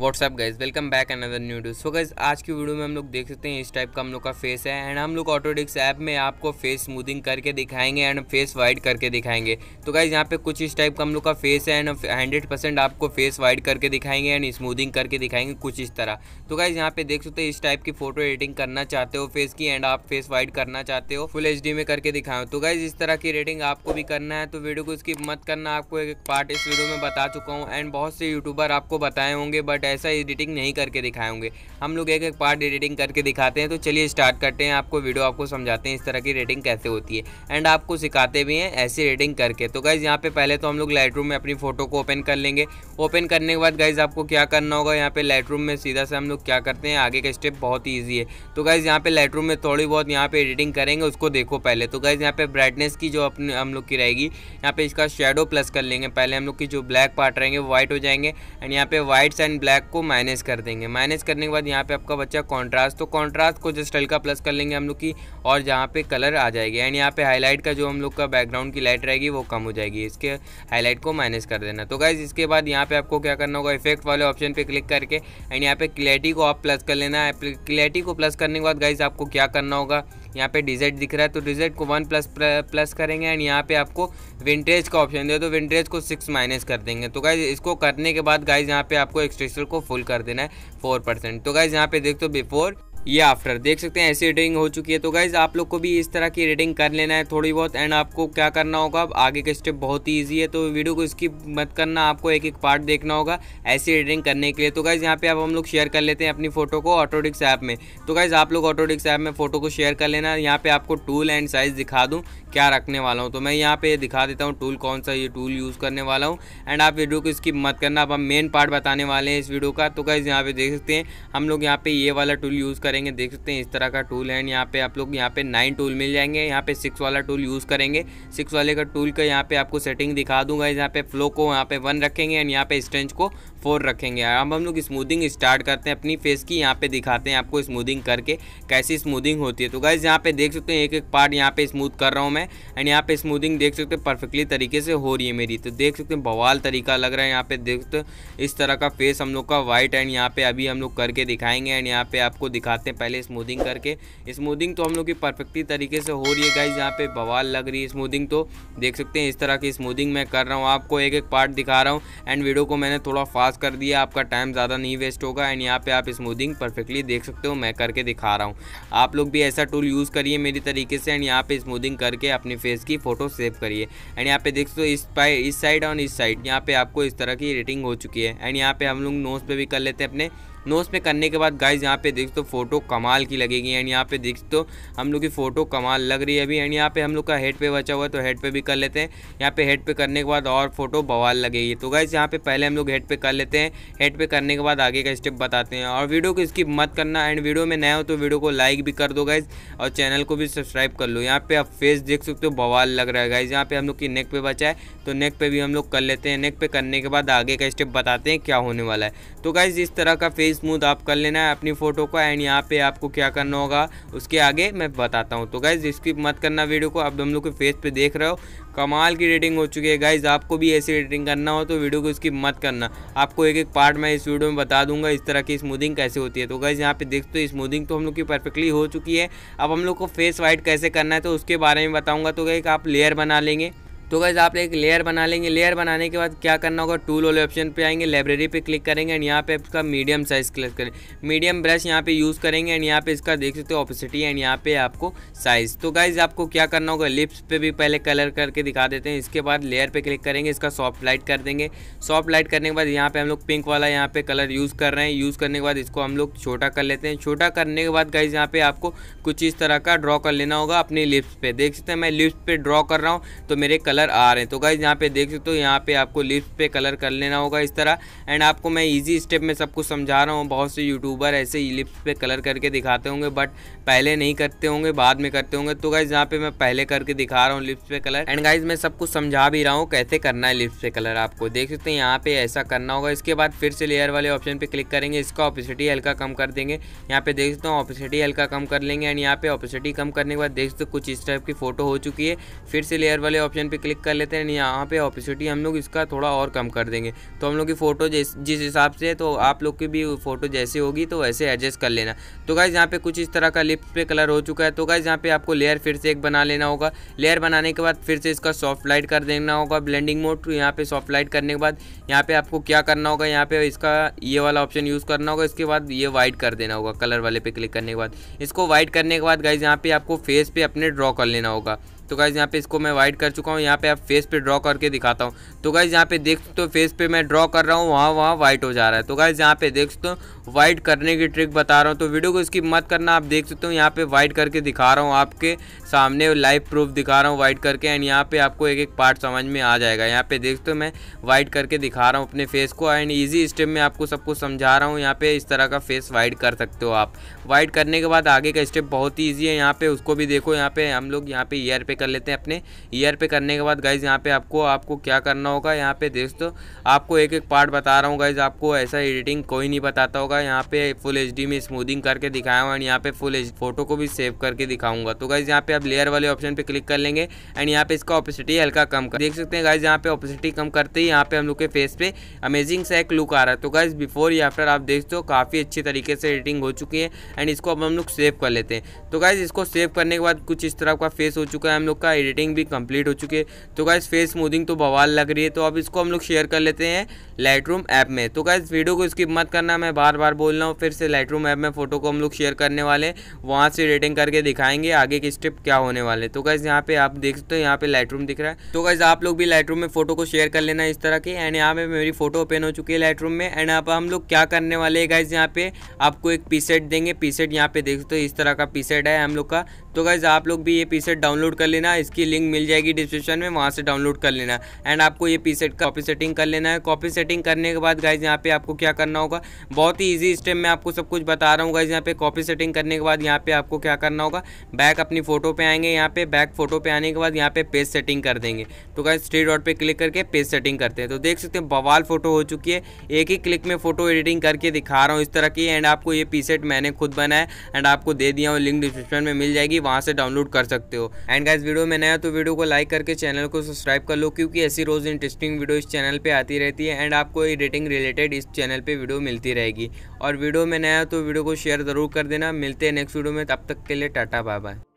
WhatsApp guys welcome back another new do so guys आज की video में हम लोग देख सकते हैं इस टाइप का हम लोग का फेस है एंड हम लोग ऑटोडिक्स ऐप में आपको फेस स्मूदिंग करके दिखाएंगे एंड फेस वाइड करके दिखाएंगे तो गाइज यहाँ पे कुछ इस टाइप का हम लोग का फेस है एंड हंड्रेड परसेंट आपको फेस वाइड करके दिखाएंगे एंड स्मूदिंग करके दिखाएंगे कुछ इस तरह तो गाइज यहाँ पे देख सकते हैं इस टाइप की फोटो एडिटिंग करना चाहते हो फेस की एंड आप फेस वाइड करना चाहते हो फुल एच में करके दिखाओ तो गाइज इस तरह की रेडिंग आपको भी करना है तो वीडियो को इसकी मत करना आपको एक पार्ट इस वीडियो में बता चुका हूँ एंड बहुत से यूट्यूबर आपको बताए होंगे बट ऐसा एडिटिंग नहीं करके दिखाएंगे हम लोग एक एक पार्ट एडिटिंग करके दिखाते हैं तो चलिए स्टार्ट करते हैं आपको वीडियो आपको समझाते हैं इस तरह की रेडिंग कैसे होती है एंड आपको सिखाते भी हैं ऐसी रेडिंग करके तो गाइज़ यहाँ पे पहले तो हम लोग लाइट में अपनी फ़ोटो को ओपन कर लेंगे ओपन करने के बाद गाइज़ आपको क्या करना होगा यहाँ पर लाइट में सीधा से हम लोग क्या करते हैं आगे का स्टेप बहुत ही ईजी है तो गाइज़ यहाँ पे लाइट में थोड़ी बहुत यहाँ पे एडिटिंग करेंगे उसको देखो पहले तो गाइज़ यहाँ पे ब्राइटनेस की जो अपने हम लोग की रहेगी यहाँ पे इसका शेडो प्लस कर लेंगे पहले हम लोग की जो ब्लैक पार्ट रहेंगे वाइट हो जाएंगे एंड यहाँ पे वाइट्स एंड ब्लैक ब्लैक को माइनस कर देंगे माइनस करने के बाद यहाँ पे आपका बच्चा कॉन्ट्रास्ट तो कॉन्ट्रास्ट को जस्ट हल्का प्लस कर लेंगे हम लोग की और जहाँ पे कलर आ जाएगी एंड यहाँ पे हाईलाइट का जो हम लोग का बैकग्राउंड की लाइट रहेगी वो कम हो जाएगी इसके हाईलाइट को माइनस कर देना तो गाइज इसके बाद यहाँ पे आपको क्या करना होगा इफेक्ट वाले ऑप्शन पर क्लिक करके एंड यहाँ पे क्लैरिटी को आप प्लस कर लेना है क्लैरिटी को प्लस करने के बाद गाइज आपको क्या करना होगा यहाँ पे डिजेट दिख रहा है तो डिजेट को वन प्लस प्लस करेंगे एंड यहाँ पे आपको विंटेज का ऑप्शन दे तो विंटेज को सिक्स माइनस कर देंगे तो गाइज इसको करने के बाद गाइज यहाँ पे आपको एक्सट्रेक्चर को फुल कर देना है फोर परसेंट तो गाइज यहाँ पे देख दो बिफोर ये आफ्टर देख सकते हैं ऐसी एडिटिंग हो चुकी है तो गाइज आप लोग को भी इस तरह की एडिटिंग कर लेना है थोड़ी बहुत एंड आपको क्या करना होगा अब आगे का स्टेप बहुत ही ईजी है तो वीडियो को इसकी मत करना आपको एक एक पार्ट देखना होगा ऐसी एडिटिंग करने के लिए तो गाइज यहाँ पे अब हम लोग शेयर कर लेते हैं अपनी फोटो को ऑटोडिक्स ऐप में तो गाइज आप लोग ऑटोडिक्स ऐप में फोटो को शेयर कर लेना यहाँ पे आपको टूल एंड साइज दिखा दूँ क्या रखने वाला हूँ तो मैं यहाँ पे दिखा देता हूँ टूल कौन सा ये टूल यूज़ करने वाला हूँ एंड आप वीडियो को इसकी मत करना अब हम मेन पार्ट बताने वाले हैं इस वीडियो का तो गाइज यहाँ पे देख सकते हैं हम लोग यहाँ पे ये वाला टूल यूज़ करें करेंगे देख सकते हैं इस तरह का टूल है यहाँ पे आप लोग यहाँ पे नाइन टूल मिल जाएंगे यहाँ पे सिक्स वाला टूल यूज़ करेंगे सिक्स वाले का टूल का यहाँ पे आपको सेटिंग दिखा दूंगा यहाँ पे फ्लो को यहाँ पे वन रखेंगे एंड यहाँ पे स्ट्रेंच को फोर रखेंगे अब हम लोग स्मूदिंग स्टार्ट करते हैं अपनी फेस की यहाँ पे दिखाते हैं आपको स्मूदिंग करके कैसी स्मूदिंग होती है तो गाइज यहाँ पे देख सकते हैं एक एक पार्ट यहाँ पे स्मूथ कर रहा हूँ मैं एंड यहाँ पे स्मूदिंग देख सकते हैं परफेक्टली तरीके से हो रही है मेरी तो देख सकते हैं बवाल तरीका लग रहा है यहाँ पे देख सकते इस तरह का फेस हम लोग का वाइट एंड यहाँ पे अभी हम लोग करके दिखाएंगे एंड यहाँ पे आपको दिखाते हैं पहले स्मूदिंग करके स्मूदिंग तो हम लोग की परफेक्टली तरीके से हो रही है गाइज यहाँ पे बवाल लग रही है स्मूदिंग तो देख सकते हैं इस तरह की स्मूदिंग मैं कर रहा हूँ आपको एक एक पार्ट दिखा रहा हूँ एंड वीडियो को मैंने थोड़ा फास्ट पास कर दिया आपका टाइम ज़्यादा नहीं वेस्ट होगा एंड यहाँ पे आप स्मूदिंग परफेक्टली देख सकते हो मैं करके दिखा रहा हूँ आप लोग भी ऐसा टूल यूज़ करिए मेरी तरीके से एंड यहाँ पे स्मूदिंग करके अपने फेस की फ़ोटो सेव करिए एंड यहाँ पे देख सकते हो इस पाए इस साइड और इस साइड यहाँ पे आपको इस तरह की रेटिंग हो चुकी है एंड यहाँ पे हम लोग नोज पे भी कर लेते हैं अपने नोज़ पे करने के बाद गाइज यहाँ पे देख तो फोटो कमाल की लगेगी एंड यहाँ पे देख तो हम लोग की फ़ोटो कमाल लग रही है अभी एंड यहाँ पे हम लोग का हेड पे बचा हुआ है तो हेड पे भी कर लेते हैं यहाँ पे हेड पे करने के बाद और फोटो बवाल लगेगी तो गाइज यहाँ पे पहले हम लोग हेड पे कर लेते हैं हेड पे करने के बाद आगे का स्टेप बताते हैं और वीडियो को इसकी मत करना एंड वीडियो में नया हो तो वीडियो को लाइक भी कर दो गाइज और चैनल को भी सब्सक्राइब कर लो यहाँ पे आप फेस देख सकते हो बवाल लग रहा है गाइज यहाँ पे हम लोग की नेक पे बचा है तो नेक पे भी हम लोग कर लेते हैं नेक पे करने के बाद आगे का स्टेप बताते हैं क्या होने वाला है तो गाइज इस तरह का फेस ही स्मूथ आप कर लेना है अपनी फ़ोटो को एंड यहाँ पे आपको क्या करना होगा उसके आगे मैं बताता हूँ तो गाइज़ इसकी मत करना वीडियो को आप हम लोग के फेस पे देख रहे हो कमाल की रेडिंग हो चुकी है गाइज आपको भी ऐसी रेडिंग करना हो तो वीडियो को इसकी मत करना आपको एक एक पार्ट मैं इस वीडियो में बता दूंगा इस तरह की स्मूदिंग कैसे होती है तो गाइज यहाँ पे देखते हो स्मूदिंग तो हम लोग की परफेक्टली हो चुकी है अब हम लोग को फेस वाइट कैसे करना है तो उसके बारे में बताऊँगा तो गाइक आप लेयर बना लेंगे तो गैज़ आप एक लेयर बना लेंगे लेयर बनाने के बाद क्या करना होगा टूल वाले ऑप्शन पे आएंगे लाइब्रेरी पे क्लिक करेंगे एंड यहाँ पे इसका मीडियम साइज़ क्लिक करें मीडियम ब्रश यहाँ पे यूज़ करेंगे एंड यहाँ पे इसका देख सकते हो ऑपोसिटी एंड यहाँ पे आपको साइज़ तो गाइज़ आपको क्या करना होगा लिप्स पे भी पहले कलर करके दिखा देते हैं इसके बाद लेयर पर क्लिक करेंगे इसका सॉफ्ट लाइट कर देंगे सॉफ्ट लाइट करने के बाद यहाँ पर हम लोग पिंक वाला यहाँ पर कलर यूज़ कर रहे हैं यूज़ करने के बाद इसको हम लोग छोटा कर लेते हैं छोटा करने के बाद गाइज़ यहाँ पर आपको कुछ इस तरह का ड्रॉ कर लेना होगा अपनी लिप्स पर देख सकते हैं मैं लिप्स पर ड्रॉ कर रहा हूँ तो मेरे कलर कलर आ रहे हैं तो गाइज यहाँ पे देख सकते हो यहाँ पे आपको लिप्स पे कलर कर लेना होगा इस तरह एंड आपको मैं इजी स्टेप में सब कुछ समझा रहा हूँ बहुत से यूट्यूबर ऐसे ही लिप्स पे कलर करके दिखाते होंगे बट पहले नहीं करते होंगे बाद में करते होंगे तो गाइज यहाँ पे मैं पहले करके दिखा रहा हूँ लिप्स पे कलर एंड गाइज मैं सब कुछ समझा भी रहा हूँ कैसे करना है लिप्स पे कलर आपको देख सकते हैं यहाँ पे ऐसा करना होगा इसके बाद फिर से लेयर वाले ऑप्शन पे क्लिक करेंगे इसका ऑपिसिटी हल्का कम कर देंगे यहाँ पे देख सकते हो ऑपिसिटी हल्का कम कर लेंगे एंड यहाँ पे ऑपिसिटी कम करने के बाद देख सकते हो कुछ इस टाइप की फोटो हो चुकी है फिर से लेयर वाले ऑप्शन पे क्लिक कर लेते हैं यहाँ पे ऑपिसिटी हम लोग इसका थोड़ा और कम कर देंगे तो हम लोग की फ़ोटो जिस हिसाब से तो आप लोग की भी फ़ोटो जैसी होगी तो वैसे एडजस्ट कर लेना तो गाइज़ यहाँ पे कुछ इस तरह का लिप पे कलर हो चुका है तो गाइज़ यहाँ पे आपको लेयर फिर से एक बना लेना होगा लेयर बनाने के बाद फिर से इसका सॉफ्ट लाइट कर देना होगा ब्लेंडिंग मोड तो यहाँ पे सॉफ्ट लाइट करने के बाद यहाँ पे आपको क्या करना होगा यहाँ पे इसका ये वाला ऑप्शन यूज़ करना होगा इसके बाद ये वाइट कर देना होगा कलर वाले पे क्लिक करने के बाद इसको वाइट करने के बाद गाइज यहाँ पे आपको फेस पे अपने ड्रॉ कर लेना होगा तो गाइज़ यहाँ पे इसको मैं वाइट कर चुका हूँ यहाँ पे आप फेस पे ड्रॉ करके दिखाता हूँ तो गाइज़ यहाँ पे देख सकते हो फेस पे मैं ड्रॉ कर रहा हूँ वहाँ वहाँ वाइट हो जा रहा है तो गाइज़ यहाँ पे देख सकते हो वाइट करने की ट्रिक बता रहा हूँ तो वीडियो को इसकी मत करना आप देख सकते हो यहाँ पे वाइट करके दिखा रहा हूँ आपके सामने लाइव प्रूफ दिखा रहा हूँ वाइट करके एंड यहाँ पे आपको एक एक पार्ट समझ में आ जाएगा यहाँ पे देख सकते हो मैं वाइट करके दिखा रहा हूँ अपने फेस को एंड ईजी स्टेप में आपको सबको समझा रहा हूँ यहाँ पे इस तरह का फेस वाइट कर सकते हो आप वाइट करने के बाद आगे का स्टेप बहुत ही ईजी है यहाँ पे उसको भी देखो यहाँ पे हम लोग यहाँ पे ईयर पे कर लेते हैं अपने ईयर पे करने के बाद गाइज यहाँ पे आपको आपको क्या करना होगा यहाँ पे देख दो तो, आपको एक एक पार्ट बता रहा हूँ गाइज आपको ऐसा एडिटिंग कोई नहीं बताता होगा यहाँ पे फुल एच में स्मूदिंग करके दिखाया हूँ एंड यहाँ पे फुल फोटो को भी सेव करके दिखाऊंगा तो गाइज यहाँ पे आप लेयर वाले ऑप्शन पर क्लिक कर लेंगे एंड यहाँ पे इसका ऑपोसिटी हल्का कम कर देख सकते हैं गाइज यहाँ पे ऑपोसिटी कम करते ही यहाँ पे हम लोग के फेस पे अमेजिंग सा एक लुक आ रहा है तो गाइज बिफोर या आफ्टर आप देख दो तो काफ़ी अच्छे तरीके से एडिटिंग हो चुकी है एंड इसको अब हम लोग सेव कर लेते हैं तो गाइज इसको सेव करने के बाद कुछ इस तरह का फेस हो चुका है हम लोग का एडिटिंग भी कंप्लीट हो चुके तो गाइस फेस स्मूदिंग तो बवाल लग रही है तो अब इसको हम लोग शेयर कर लेते हैं लाइट ऐप में तो गाइस वीडियो को स्किप मत करना मैं बार बार बोल रहा हूँ फिर से लाइट ऐप में फ़ोटो को हम लोग शेयर करने वाले वहाँ से एडिटिंग करके दिखाएंगे आगे के स्टेप क्या होने वाले तो गाइज़ यहाँ पे आप देख सकते हो यहाँ पे लाइट दिख रहा है तो गाइज़ आप लोग भी लाइट में फोटो को शेयर कर लेना इस तरह की एंड यहाँ पे मेरी फोटो ओपन हो चुकी है लाइट में एंड आप हम लोग क्या करने वाले गाइज़ यहाँ पे आपको एक पीसेट देंगे पीसेट यहाँ पे देख सकते हो इस तरह का पीसेट है हम लोग का तो गाइज़ आप लोग भी ये पी सेट डाउनलोड कर लेना इसकी लिंक मिल जाएगी डिस्क्रिप्शन में वहाँ से डाउनलोड कर लेना एंड आपको ये पी सेट कॉपी सेटिंग कर लेना है कॉपी सेटिंग करने के बाद गाइज यहाँ पे आपको क्या करना होगा बहुत ही ईजी स्टेप में आपको सब कुछ बता रहा हूँ गाइज यहाँ पे कॉपी सेटिंग करने के बाद यहाँ पे आपको क्या करना होगा बैक अपनी फोटो पे आएंगे यहाँ पे बैक फोटो पे आने के बाद यहाँ पे पेज सेटिंग कर देंगे तो गाइज थ्री डॉट पे क्लिक करके पेज सेटिंग करते हैं तो देख सकते हैं बवाल फोटो हो चुकी है एक ही क्लिक में फोटो एडिटिंग करके दिखा रहा हूँ इस तरह की एंड आपको ये पी सेट मैंने खुद बनाया एंड आपको दे दिया हूँ लिंक डिस्क्रिप्शन में मिल जाएगी वहाँ से डाउनलोड कर सकते हो एंड गाइज वीडियो में नया तो वीडियो को लाइक करके चैनल को सब्सक्राइब कर लो क्योंकि ऐसी रोज़ इंटरेस्टिंग वीडियो इस चैनल पर आती रहती है एंड आपको रेटिंग रिलेटेड इस चैनल पर वीडियो मिलती रहेगी और वीडियो में नया तो वीडियो को शेयर ज़रूर कर देना मिलते हैं नेक्स्ट वीडियो में तब तक के लिए टाटा बाय बाय